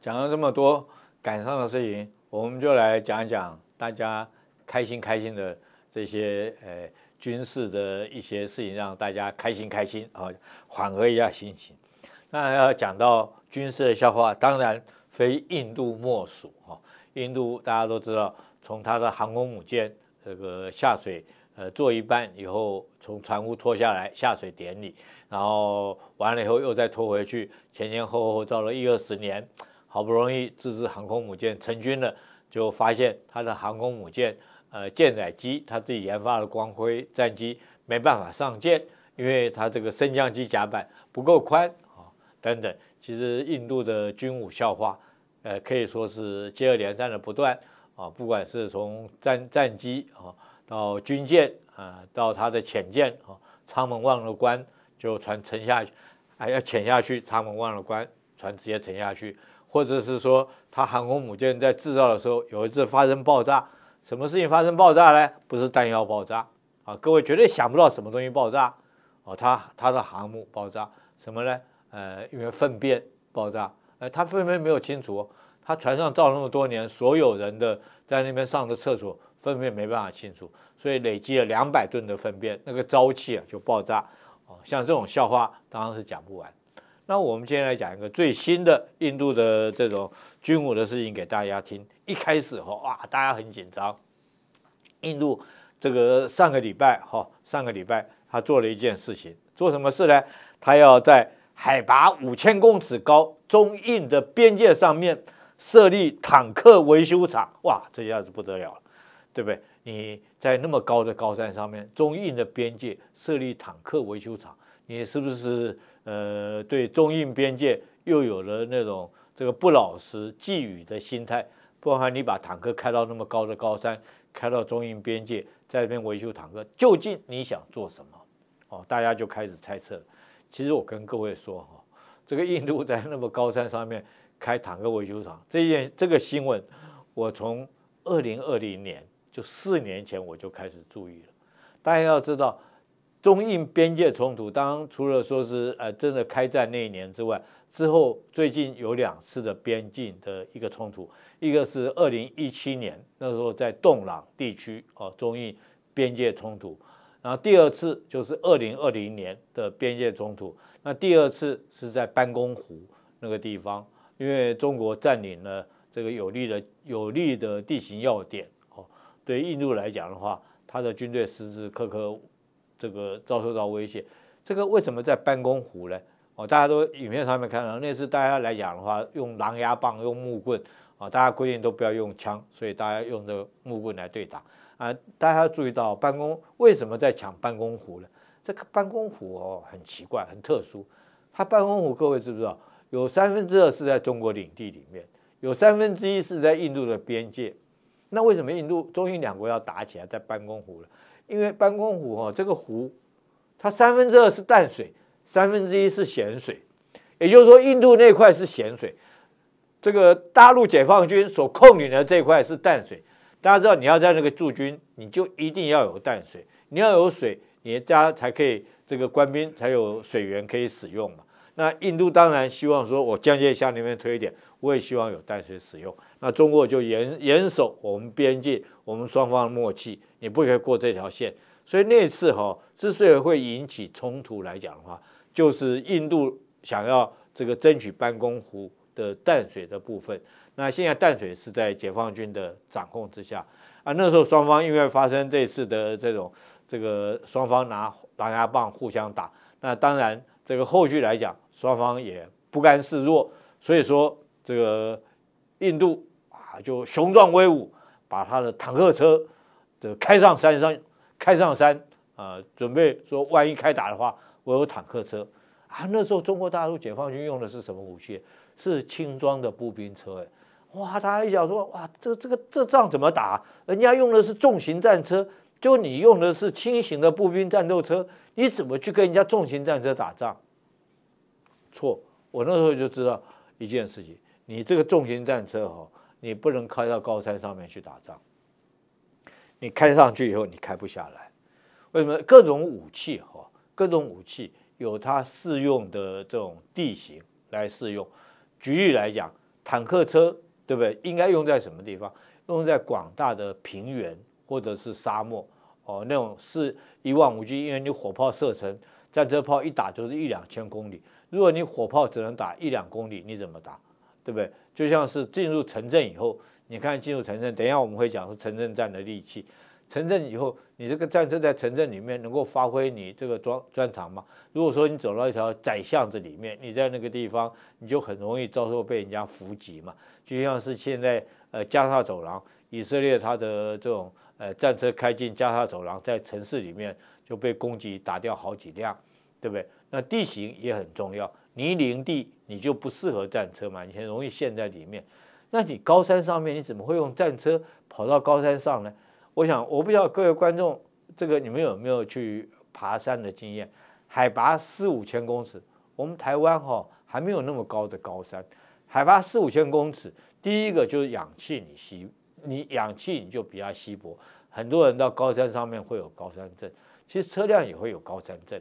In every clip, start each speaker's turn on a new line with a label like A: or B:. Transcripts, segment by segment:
A: 讲了这么多感伤的事情，我们就来讲一讲大家开心开心的这些呃军事的一些事情，让大家开心开心啊，缓和一下心情。那要讲到军事的笑话，当然非印度莫属啊。印度大家都知道，从他的航空母舰这个下水，呃，做一半以后从船坞拖下来下水典礼。然后完了以后又再拖回去，前前后后到了一二十年，好不容易自制航空母舰成军了，就发现他的航空母舰呃舰载机，它自己研发的光辉战机没办法上舰，因为它这个升降机甲板不够宽啊等等。其实印度的军武笑话，呃可以说是接二连三的不断啊，不管是从战战机啊到军舰啊到它的潜舰啊舱门忘了关。就船沉下去，哎，要潜下去，他们忘了关，船直接沉下去。或者是说，他航空母舰在制造的时候有一次发生爆炸，什么事情发生爆炸呢？不是弹药爆炸啊，各位绝对想不到什么东西爆炸哦，它它的航母爆炸什么呢？呃，因为粪便爆炸，呃，它粪便没有清除，它船上造那么多年，所有人的在那边上的厕所，粪便没办法清除，所以累积了两百吨的粪便，那个沼气啊就爆炸。像这种笑话当然是讲不完。那我们今天来讲一个最新的印度的这种军武的事情给大家听。一开始哈，哇，大家很紧张。印度这个上个礼拜哈，上个礼拜他做了一件事情，做什么事呢？他要在海拔五千公尺高中印的边界上面设立坦克维修厂。哇，这下子不得了了，对不对？你。在那么高的高山上面，中印的边界设立坦克维修厂，你是不是呃对中印边界又有了那种这个不老实觊觎的心态？包含你把坦克开到那么高的高山，开到中印边界，在那边维修坦克，究竟你想做什么？哦，大家就开始猜测。其实我跟各位说哈，这个印度在那么高山上面开坦克维修厂这件这个新闻，我从二零二零年。就四年前我就开始注意了。大家要知道，中印边界冲突，当除了说是呃真的开战那一年之外，之后最近有两次的边境的一个冲突，一个是二零一七年那时候在洞朗地区哦，中印边界冲突，然后第二次就是二零二零年的边界冲突。那第二次是在班公湖那个地方，因为中国占领了这个有利的有利的地形要点。对印度来讲的话，他的军队时时刻刻这个遭受到威胁。这个为什么在办公湖呢？哦，大家都影片上面看到，那次大家来讲的话，用狼牙棒、用木棍啊，大家规定都不要用枪，所以大家用这个木棍来对打啊。大家注意到办公为什么在抢办公湖呢？这个办公湖哦很奇怪，很特殊。它办公湖各位知不知道？有三分之二是在中国领地里面，有三分之一是在印度的边界。那为什么印度中印两国要打起来在班公湖了？因为班公湖哦，这个湖，它三分之二是淡水，三分之一是咸水，也就是说印度那块是咸水，这个大陆解放军所控制的这块是淡水。大家知道你要在那个驻军，你就一定要有淡水，你要有水，你家才可以这个官兵才有水源可以使用嘛。那印度当然希望说，我疆界向那边推一点，我也希望有淡水使用。那中国就严严守我们边界，我们双方的默契，你不可以过这条线。所以那次哈，之所以会引起冲突来讲的话，就是印度想要这个争取班公湖的淡水的部分。那现在淡水是在解放军的掌控之下啊。那时候双方因为发生这次的这种这个双方拿狼牙棒互相打，那当然这个后续来讲。双方也不甘示弱，所以说这个印度啊就雄壮威武，把他的坦克车的开上山上，开上山啊，准备说万一开打的话，我有坦克车啊。那时候中国大陆解放军用的是什么武器？是轻装的步兵车。哎，哇，他还想说哇，这这个这仗怎么打？人家用的是重型战车，就你用的是轻型的步兵战斗车，你怎么去跟人家重型战车打仗？错，我那时候就知道一件事情：你这个重型战车哈，你不能开到高山上面去打仗。你开上去以后，你开不下来。为什么？各种武器哈，各种武器有它适用的这种地形来适用。举例来讲，坦克车对不对？应该用在什么地方？用在广大的平原或者是沙漠哦，那种是一望无际，因为你火炮射程，战车炮一打就是一两千公里。如果你火炮只能打一两公里，你怎么打，对不对？就像是进入城镇以后，你看进入城镇，等一下我们会讲说城镇战的利器。城镇以后，你这个战车在城镇里面能够发挥你这个专专长吗？如果说你走到一条窄巷子里面，你在那个地方，你就很容易遭受被人家伏击嘛。就像是现在呃加沙走廊，以色列它的这种呃战车开进加沙走廊，在城市里面就被攻击打掉好几辆，对不对？那地形也很重要，泥泞地你就不适合战车嘛，你很容易陷在里面。那你高山上面你怎么会用战车跑到高山上呢？我想我不知道各位观众这个你们有没有去爬山的经验，海拔四五千公尺，我们台湾哈还没有那么高的高山，海拔四五千公尺，第一个就是氧气你吸，你氧气你就比较稀薄，很多人到高山上面会有高山症，其实车辆也会有高山症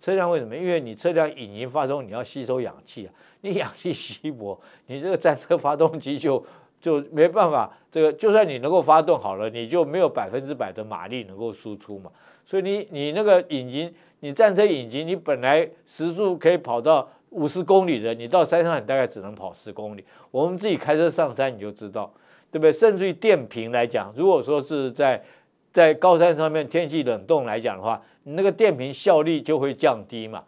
A: 车辆为什么？因为你车辆引擎发动，你要吸收氧气啊。你氧气稀薄，你这个战车发动机就 就没办法。这个就算你能够发动好了，你就没有百分之百的马力能够输出嘛。所以你你那个引擎，你战车引擎，你本来时速可以跑到五十公里的，你到山上你大概只能跑十公里。我们自己开车上山你就知道，对不对？甚至于电瓶来讲，如果说是在在高山上面，天气冷冻来讲的话，你那个电瓶效率就会降低嘛，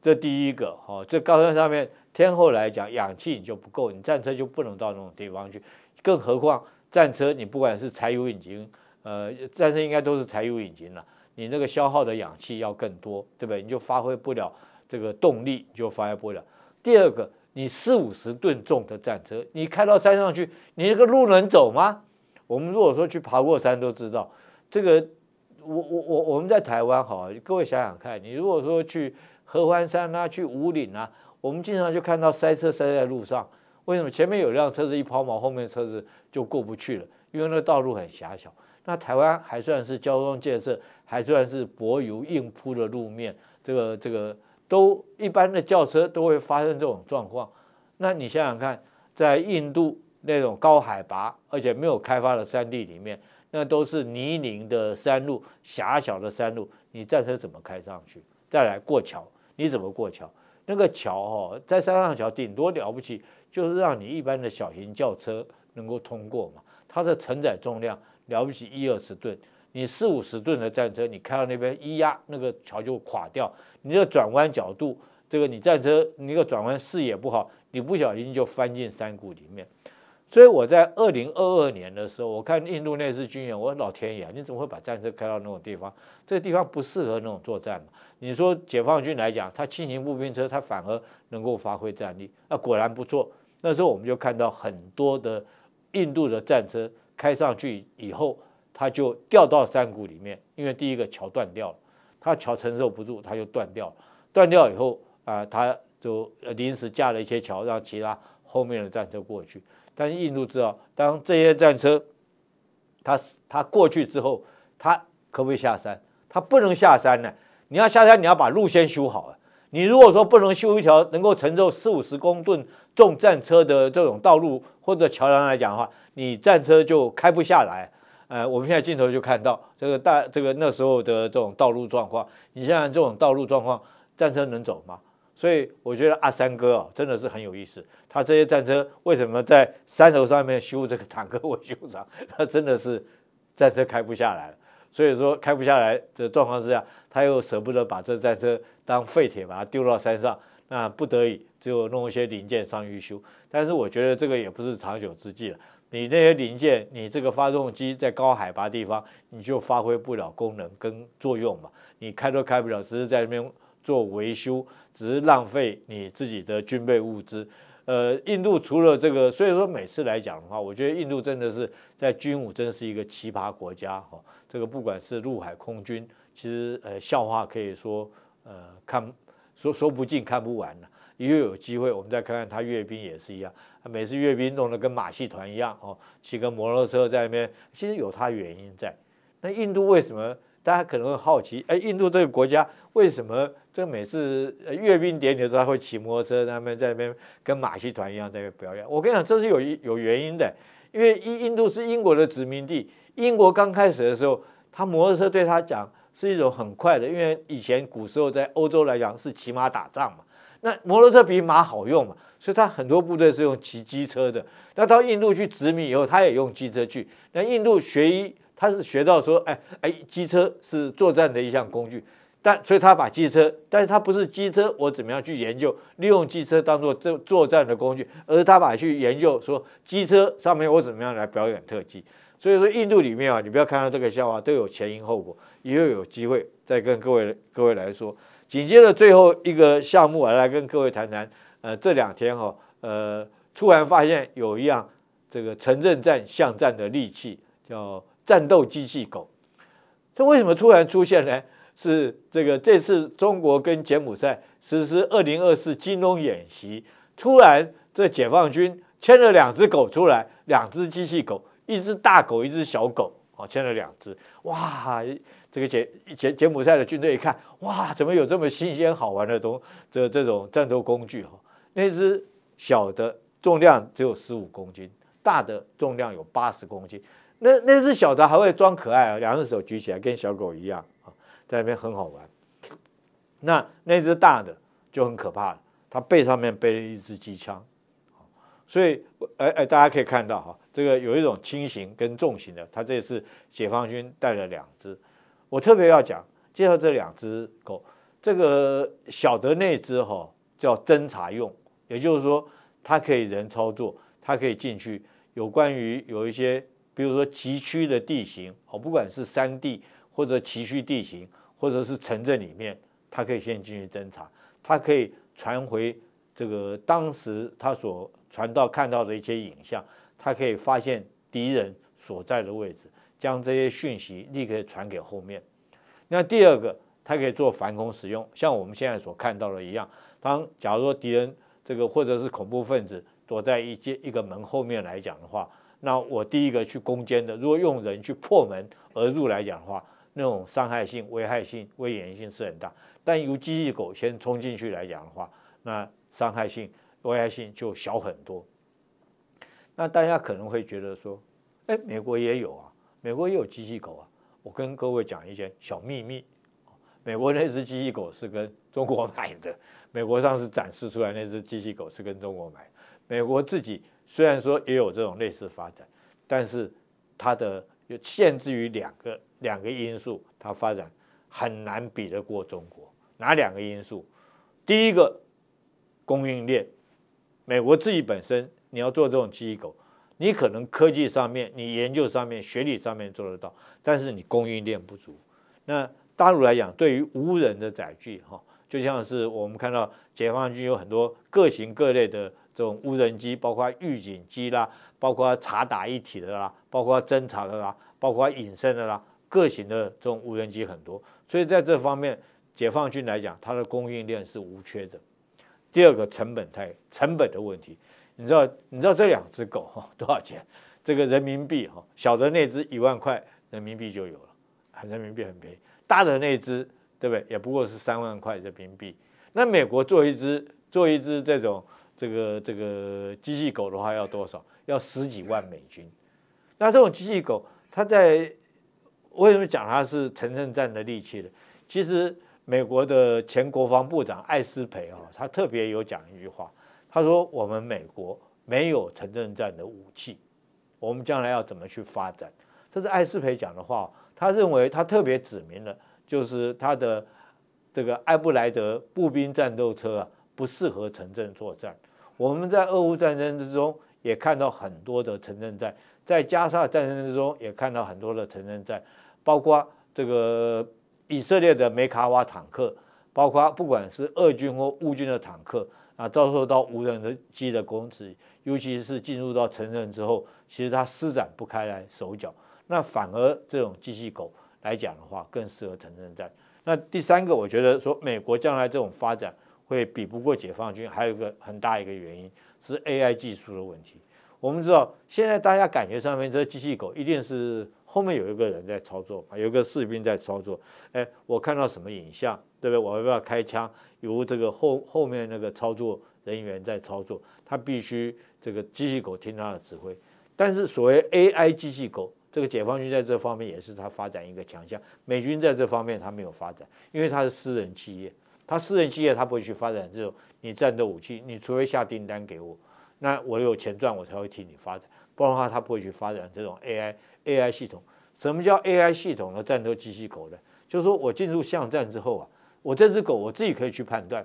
A: 这第一个哦。这高山上面天后来讲，氧气你就不够，你战车就不能到那种地方去。更何况战车，你不管是柴油引擎，呃，战车应该都是柴油引擎了，你那个消耗的氧气要更多，对不对？你就发挥不了这个动力，就发挥不了。第二个，你四五十吨重的战车，你开到山上去，你那个路能走吗？我们如果说去爬过山都知道。这个，我我我我们在台湾好，各位想想看，你如果说去合欢山啊，去五岭啊，我们经常就看到塞车塞在路上。为什么？前面有辆车子一抛锚，后面车子就过不去了，因为那道路很狭小。那台湾还算是交通建设，还算是柏油硬铺的路面，这个这个都一般的轿车都会发生这种状况。那你想想看，在印度那种高海拔而且没有开发的山地里面。那都是泥泞的山路，狭小的山路，你战车怎么开上去？再来过桥，你怎么过桥？那个桥哦，在山上桥顶多了不起，就是让你一般的小型轿车能够通过嘛。它的承载重量了不起一二十吨，你四五十吨的战车，你开到那边一压，那个桥就垮掉。你的个转弯角度，这个你战车那个转弯视野不好，你不小心就翻进山谷里面。所以我在二零二二年的时候，我看印度那次军演，我老天爷，你怎么会把战车开到那种地方？这个地方不适合那种作战嘛？你说解放军来讲，他轻型步兵车，他反而能够发挥战力。那果然不错。那时候我们就看到很多的印度的战车开上去以后，它就掉到山谷里面，因为第一个桥断掉了，它桥承受不住，它就断掉。了。断掉以后啊，他就临时架了一些桥，让其他后面的战车过去。但是印度知道，当这些战车，它它过去之后，它可不可以下山？它不能下山呢。你要下山，你要把路先修好啊。你如果说不能修一条能够承受四五十公吨重战车的这种道路或者桥梁来讲的话，你战车就开不下来。呃，我们现在镜头就看到这个大这个那时候的这种道路状况。你想这种道路状况，战车能走吗？所以我觉得阿三哥啊，真的是很有意思。他这些战车为什么在山头上面修这个坦克，维修厂？那 真的是战车开不下来了。所以说开不下来的状况之下，他又舍不得把这战车当废铁，把它丢到山上。那不得已只有弄一些零件上去修。但是我觉得这个也不是长久之计了。你那些零件，你这个发动机在高海拔地方，你就发挥不了功能跟作用嘛。你开都开不了，只是在那边。做维修只是浪费你自己的军备物资。呃，印度除了这个，所以说每次来讲的话，我觉得印度真的是在军武，真是一个奇葩国家哈。这个不管是陆海空军，其实呃，笑话可以说呃，看说说不尽，看不完呢。又有机会，我们再看看他阅兵也是一样，每次阅兵弄得跟马戏团一样哦，骑个摩托车在那边，其实有它原因在。那印度为什么大家可能会好奇？哎，印度这个国家为什么？这个每次阅兵典礼的时候，他会骑摩托车，他们在那边跟马戏团一样在那表演。我跟你讲，这是有有原因的，因为印印度是英国的殖民地。英国刚开始的时候，他摩托车对他讲是一种很快的，因为以前古时候在欧洲来讲是骑马打仗嘛，那摩托车比马好用嘛，所以他很多部队是用骑机车的。那到印度去殖民以后，他也用机车去。那印度学医，他是学到说，哎哎，机车是作战的一项工具。但所以，他把机车，但是他不是机车，我怎么样去研究利用机车当做这作战的工具，而是他把去研究说机车上面我怎么样来表演特技。所以说，印度里面啊，你不要看到这个笑话都有前因后果，也有机会再跟各位各位来说。紧接着最后一个项目，我来跟各位谈谈。呃，这两天哈，呃，突然发现有一样这个城镇战巷战的利器叫战斗机器狗，这为什么突然出现呢？是这个这次中国跟柬埔寨实施二零二四金融演习，突然这解放军牵了两只狗出来，两只机器狗，一只大狗，一只小狗，哦，牵了两只，哇！这个柬柬柬埔寨的军队一看，哇，怎么有这么新鲜好玩的东？这这种战斗工具哈？那只小的重量只有十五公斤，大的重量有八十公斤。那那只小的还会装可爱，两只手举起来跟小狗一样。在那边很好玩，那那只大的就很可怕了。它背上面背了一支机枪，所以哎哎，大家可以看到哈，这个有一种轻型跟重型的。它这次解放军带了两只，我特别要讲介绍这两只狗。这个小的那只哈叫侦察用，也就是说它可以人操作，它可以进去有关于有一些，比如说崎岖的地形哦，不管是山地或者崎岖地形。或者是城镇里面，他可以先进行侦查，他可以传回这个当时他所传到看到的一些影像，他可以发现敌人所在的位置，将这些讯息立刻传给后面。那第二个，它可以做反恐使用，像我们现在所看到的一样，当假如说敌人这个或者是恐怖分子躲在一间一个门后面来讲的话，那我第一个去攻坚的，如果用人去破门而入来讲的话。那种伤害性、危害性、危险性是很大，但由机器狗先冲进去来讲的话，那伤害性、危害性就小很多。那大家可能会觉得说，哎，美国也有啊，美国也有机器狗啊。我跟各位讲一些小秘密，美国那只机器狗是跟中国买的。美国上次展示出来那只机器狗是跟中国买。美国自己虽然说也有这种类似发展，但是它的。就限制于两个两个因素，它发展很难比得过中国。哪两个因素？第一个供应链，美国自己本身你要做这种机构，你可能科技上面、你研究上面、学理上面做得到，但是你供应链不足。那大陆来讲，对于无人的载具，哈，就像是我们看到解放军有很多各型各类的这种无人机，包括预警机啦。包括察打一体的啦，包括侦察的啦，包括隐身的啦，各型的这种无人机很多，所以在这方面，解放军来讲，它的供应链是无缺的。第二个成本太成本的问题，你知道你知道这两只狗 多少钱？这个人民币哈，小的那只一万块人民币就有了，人民币很便宜。大的那只对不对？也不过是三万块人民币。那美国做一只做一只这种这个这个机器狗的话要多少？要十几万美军，那这种机器狗，它在为什么讲它是城镇战的利器呢？其实美国的前国防部长艾斯培啊，他特别有讲一句话，他说：“我们美国没有城镇战的武器，我们将来要怎么去发展？”这是艾斯培讲的话。他认为他特别指明了，就是他的这个艾布莱德步兵战斗车啊，不适合城镇作战。我们在俄乌战争之中。也看到很多的城镇战，在加沙战争之中，也看到很多的城镇战，包括这个以色列的梅卡瓦坦克，包括不管是俄军或乌军的坦克啊，遭受到无人机的攻击，尤其是进入到城镇之后，其实它施展不开来手脚，那反而这种机器狗来讲的话，更适合城镇战。那第三个，我觉得说美国将来这种发展。会比不过解放军，还有一个很大一个原因是 AI 技术的问题。我们知道，现在大家感觉上面这机器狗一定是后面有一个人在操作，有个士兵在操作。哎，我看到什么影像，对不对？我要不要开枪？由这个后后面那个操作人员在操作，他必须这个机器狗听他的指挥。但是所谓 AI 机器狗，这个解放军在这方面也是他发展一个强项，美军在这方面他没有发展，因为他是私人企业。他私人企业，他不会去发展这种你战斗武器。你除非下订单给我，那我有钱赚，我才会替你发展。不然的话，他不会去发展这种 AI AI 系统。什么叫 AI 系统？的战斗机器狗呢？就是说我进入巷战之后啊，我这只狗我自己可以去判断。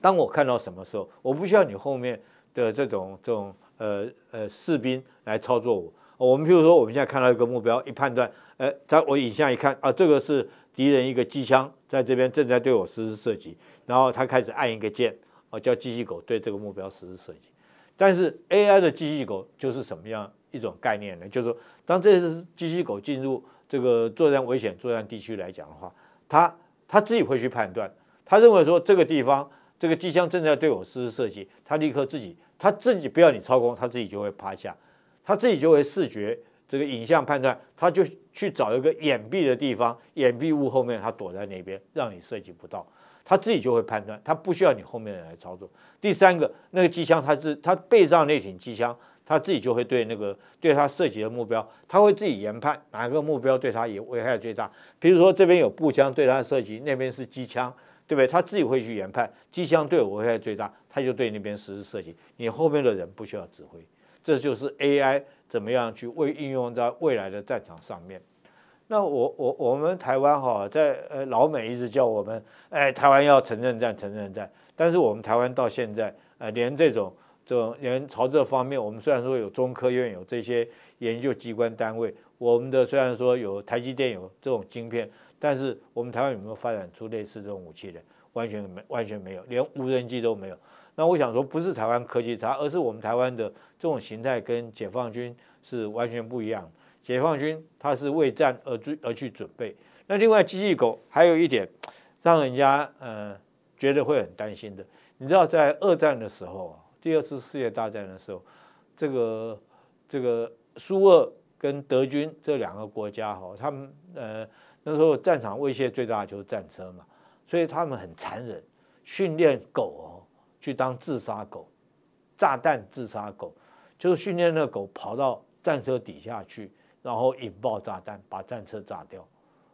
A: 当我看到什么时候，我不需要你后面的这种这种呃呃士兵来操作我。我们比如说，我们现在看到一个目标，一判断，呃，在我影下一看啊，这个是。敌人一个机枪在这边正在对我实施射击，然后他开始按一个键，哦，叫机器狗对这个目标实施射击。但是 AI 的机器狗就是什么样一种概念呢？就是说，当这只机器狗进入这个作战危险作战地区来讲的话，它它自己会去判断，它认为说这个地方这个机枪正在对我实施射击，它立刻自己它自己不要你操控，它自己就会趴下，它自己就会视觉。这个影像判断，他就去找一个掩蔽的地方，掩蔽物后面他躲在那边，让你射击不到。他自己就会判断，他不需要你后面人来操作。第三个，那个机枪，他是他背上那挺机枪，他自己就会对那个对他射击的目标，他会自己研判哪个目标对他有危害最大。比如说这边有步枪对他射击，那边是机枪，对不对？他自己会去研判，机枪对我危害最大，他就对那边实施射击。你后面的人不需要指挥。这就是 AI 怎么样去为应用在未来的战场上面。那我我我们台湾哈，在呃老美一直叫我们，哎，台湾要承认战，承认战。但是我们台湾到现在，呃，连这种这种连朝这方面，我们虽然说有中科院有这些研究机关单位，我们的虽然说有台积电有这种晶片，但是我们台湾有没有发展出类似这种武器的？完全没，完全没有，连无人机都没有。那我想说，不是台湾科技差，而是我们台湾的这种形态跟解放军是完全不一样。解放军它是为战而而去准备。那另外，机器狗还有一点，让人家呃觉得会很担心的。你知道，在二战的时候，第二次世界大战的时候，这个这个苏俄跟德军这两个国家哈，他们呃那时候战场威胁最大的就是战车嘛，所以他们很残忍训练狗哦。去当自杀狗，炸弹自杀狗，就是训练那狗跑到战车底下去，然后引爆炸弹把战车炸掉。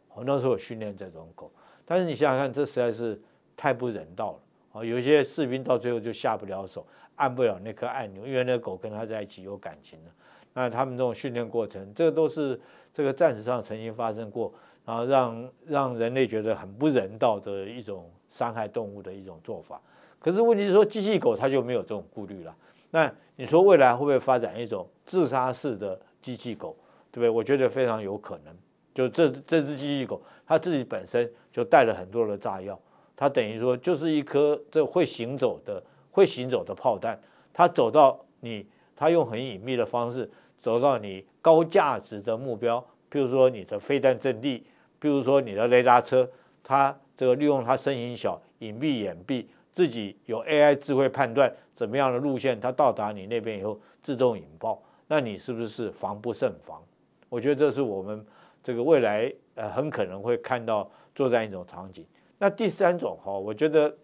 A: 好，那时候训练这种狗，但是你想想看，这实在是太不人道了。好，有一些士兵到最后就下不了手，按不了那颗按钮，因为那狗跟他在一起有感情了。那他们这种训练过程，这个都是这个战场上曾经发生过，然后让让人类觉得很不人道的一种伤害动物的一种做法。可是问题是说，机器狗它就没有这种顾虑了。那你说未来会不会发展一种自杀式的机器狗，对不对？我觉得非常有可能。就这这只机器狗，它自己本身就带了很多的炸药，它等于说就是一颗这会行走的会行走的炮弹。它走到你，它用很隐秘的方式走到你高价值的目标，比如说你的飞弹阵地，比如说你的雷达车，它这个利用它身形小、隐蔽掩蔽。自己有 AI 智慧判断怎么样的路线，它到达你那边以后自动引爆，那你是不是防不胜防？我觉得这是我们这个未来呃很可能会看到作战一种场景。那第三种哈，我觉得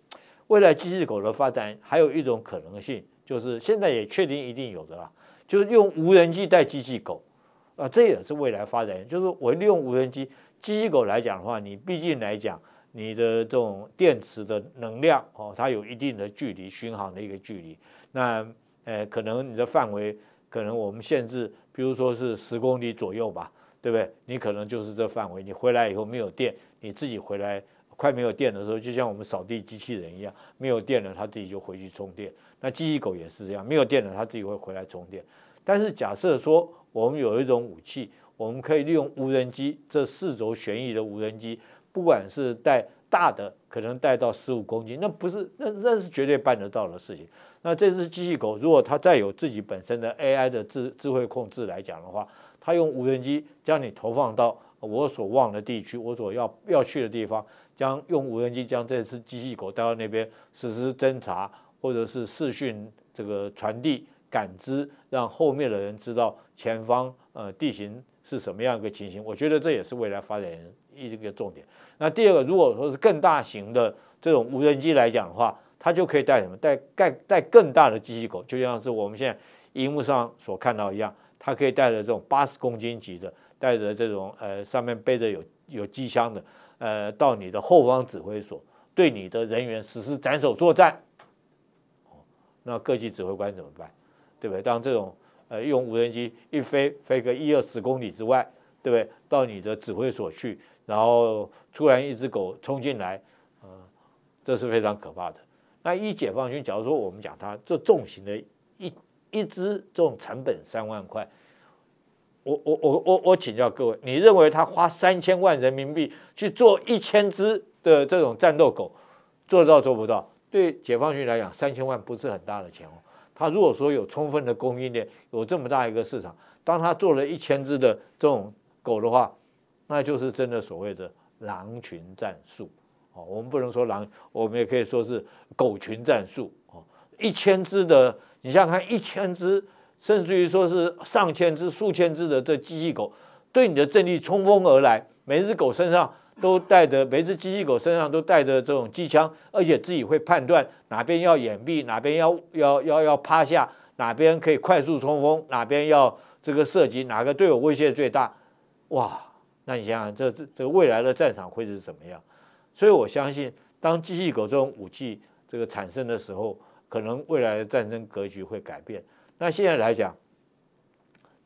A: 未来机器狗的发展还有一种可能性，就是现在也确定一定有的啦，就是用无人机带机器狗啊，这也是未来发展。就是我利用无人机机器狗来讲的话，你毕竟来讲。你的这种电池的能量哦，它有一定的距离巡航的一个距离。那呃，可能你的范围可能我们限制，比如说是十公里左右吧，对不对？你可能就是这范围。你回来以后没有电，你自己回来快没有电的时候，就像我们扫地机器人一样，没有电了，它自己就回去充电。那机器狗也是这样，没有电了，它自己会回来充电。但是假设说我们有一种武器，我们可以利用无人机这四轴旋翼的无人机。不管是带大的，可能带到十五公斤，那不是那那是绝对办得到的事情。那这只机器狗，如果它再有自己本身的 AI 的智智慧控制来讲的话，它用无人机将你投放到我所望的地区，我所要要去的地方，将用无人机将这只机器狗带到那边实施侦查，或者是视讯这个传递感知，让后面的人知道前方呃地形是什么样一个情形。我觉得这也是未来发展。一直个重点。那第二个，如果说是更大型的这种无人机来讲的话，它就可以带什么？带带带更大的机器狗，就像是我们现在荧幕上所看到一样，它可以带着这种八十公斤级的，带着这种呃上面背着有有机枪的呃，到你的后方指挥所，对你的人员实施斩首作战。那各级指挥官怎么办？对不对？当这种呃用无人机一飞飞个一二十公里之外，对不对？到你的指挥所去。然后突然一只狗冲进来，呃，这是非常可怕的。那一解放军，假如说我们讲它这重型的，一一只这种成本三万块，我我我我我请教各位，你认为他花三千万人民币去做一千只的这种战斗狗，做得到做不到？对解放军来讲，三千万不是很大的钱哦。他如果说有充分的供应链，有这么大一个市场，当他做了一千只的这种狗的话。那就是真的所谓的狼群战术，哦，我们不能说狼，我们也可以说是狗群战术，哦，一千只的，你想想看，一千只，甚至于说是上千只、数千只的这机器狗对你的阵地冲锋而来，每只狗身上都带着，每只机器狗身上都带着这种机枪，而且自己会判断哪边要掩蔽，哪边要要要要趴下，哪边可以快速冲锋，哪边要这个射击，哪个对我威胁最大，哇！那你想想，这这这个未来的战场会是怎么样？所以我相信，当机器狗这种武器这个产生的时候，可能未来的战争格局会改变。那现在来讲，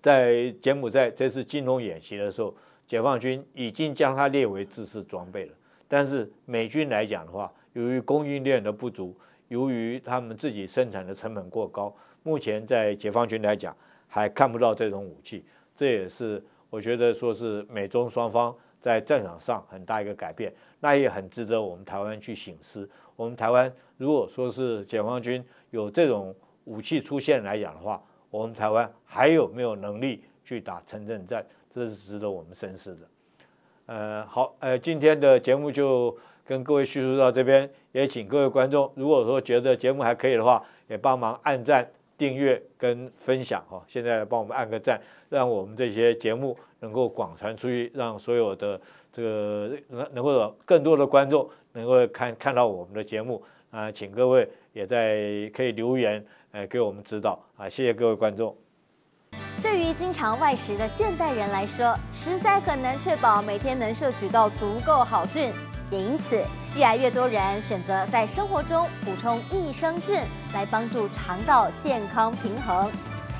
A: 在柬埔寨这次金融演习的时候，解放军已经将它列为制式装备了。但是美军来讲的话，由于供应链的不足，由于他们自己生产的成本过高，目前在解放军来讲还看不到这种武器，这也是。我觉得说是美中双方在战场上很大一个改变，那也很值得我们台湾去醒思。我们台湾如果说是解放军有这种武器出现来讲的话，我们台湾还有没有能力去打城镇战，这是值得我们深思的。呃，好，呃，今天的节目就跟各位叙述到这边，也请各位观众，如果说觉得节目还可以的话，也帮忙按赞。订阅跟分享哈，现在帮我们按个赞，让我们这些节目能够广传出去，让所有的这个能能够更多的观众能够看看到我们的节目啊，请各位也在可以留言呃给我们指导啊，谢谢各位观众。
B: 对于经常外食的现代人来说，实在很难确保每天能摄取到足够好菌。也因此，越来越多人选择在生活中补充益生菌，来帮助肠道健康平衡。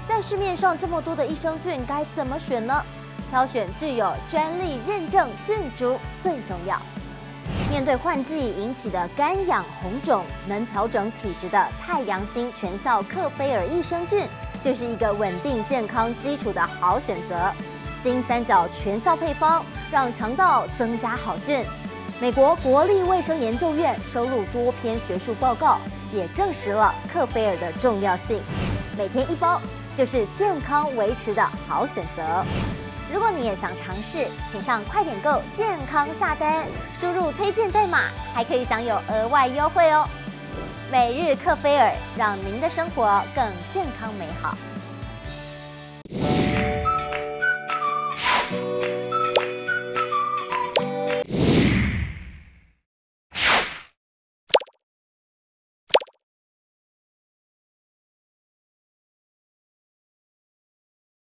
B: 但市面上这么多的益生菌，该怎么选呢？挑选具有专利认证菌株最重要。面对换季引起的干痒红肿，能调整体质的太阳星全效克菲尔益生菌，就是一个稳定健康基础的好选择。金三角全效配方，让肠道增加好菌。美国国立卫生研究院收录多篇学术报告，也证实了克菲尔的重要性。每天一包，就是健康维持的好选择。如果你也想尝试，请上快点购健康下单，输入推荐代码，还可以享有额外优惠哦。每日克菲尔，让您的生活更健康美好。